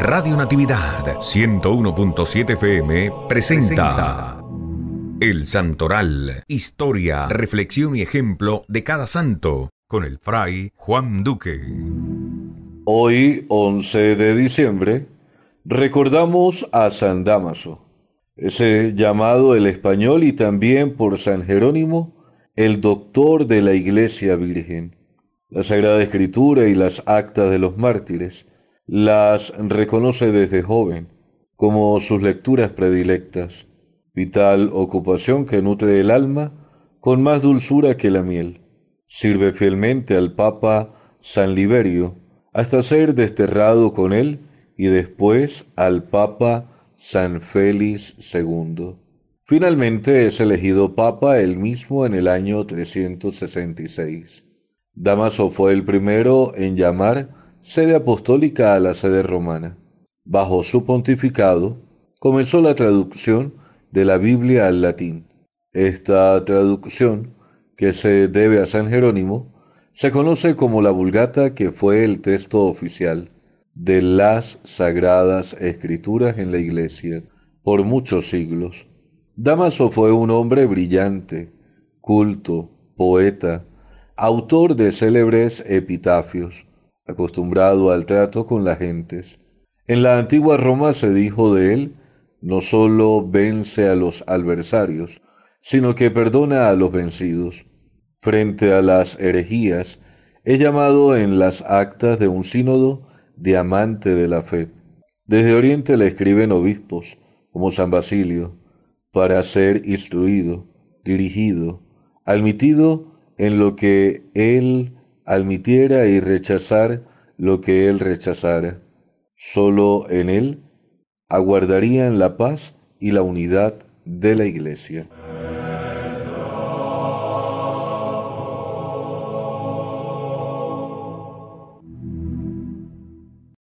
Radio Natividad 101.7 FM presenta El Santoral, historia, reflexión y ejemplo de cada santo, con el fray Juan Duque. Hoy, 11 de diciembre, recordamos a San Damaso, ese llamado el español y también por San Jerónimo, el doctor de la Iglesia Virgen. La Sagrada Escritura y las actas de los mártires las reconoce desde joven como sus lecturas predilectas, vital ocupación que nutre el alma con más dulzura que la miel. Sirve fielmente al Papa San Liberio hasta ser desterrado con él y después al Papa San Félix II. Finalmente es elegido Papa él mismo en el año 366. Damaso fue el primero en llamar sede apostólica a la sede romana. Bajo su pontificado comenzó la traducción de la Biblia al latín. Esta traducción, que se debe a San Jerónimo, se conoce como la Vulgata, que fue el texto oficial de las sagradas escrituras en la Iglesia por muchos siglos. Damaso fue un hombre brillante, culto, poeta, autor de célebres epitafios acostumbrado al trato con las gentes. En la antigua Roma se dijo de él, no solo vence a los adversarios, sino que perdona a los vencidos. Frente a las herejías, es llamado en las actas de un sínodo diamante de la fe. Desde Oriente le escriben obispos, como San Basilio, para ser instruido, dirigido, admitido en lo que él admitiera y rechazar lo que él rechazara. Solo en él aguardarían la paz y la unidad de la Iglesia.